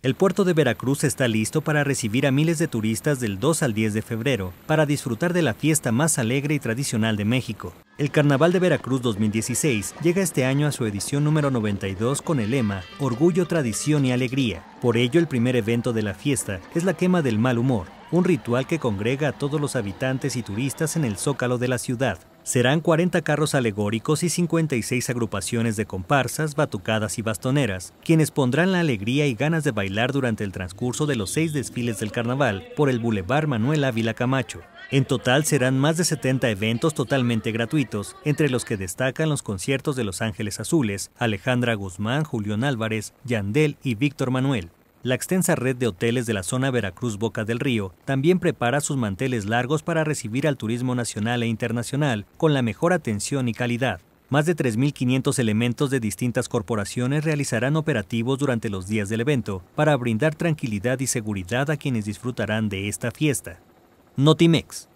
El puerto de Veracruz está listo para recibir a miles de turistas del 2 al 10 de febrero para disfrutar de la fiesta más alegre y tradicional de México. El Carnaval de Veracruz 2016 llega este año a su edición número 92 con el lema Orgullo, Tradición y Alegría. Por ello, el primer evento de la fiesta es la quema del mal humor, un ritual que congrega a todos los habitantes y turistas en el zócalo de la ciudad serán 40 carros alegóricos y 56 agrupaciones de comparsas, batucadas y bastoneras, quienes pondrán la alegría y ganas de bailar durante el transcurso de los seis desfiles del carnaval por el Boulevard Manuel Ávila Camacho. En total serán más de 70 eventos totalmente gratuitos, entre los que destacan los conciertos de Los Ángeles Azules, Alejandra Guzmán, Julián Álvarez, Yandel y Víctor Manuel. La extensa red de hoteles de la zona Veracruz Boca del Río también prepara sus manteles largos para recibir al turismo nacional e internacional con la mejor atención y calidad. Más de 3.500 elementos de distintas corporaciones realizarán operativos durante los días del evento para brindar tranquilidad y seguridad a quienes disfrutarán de esta fiesta. Notimex,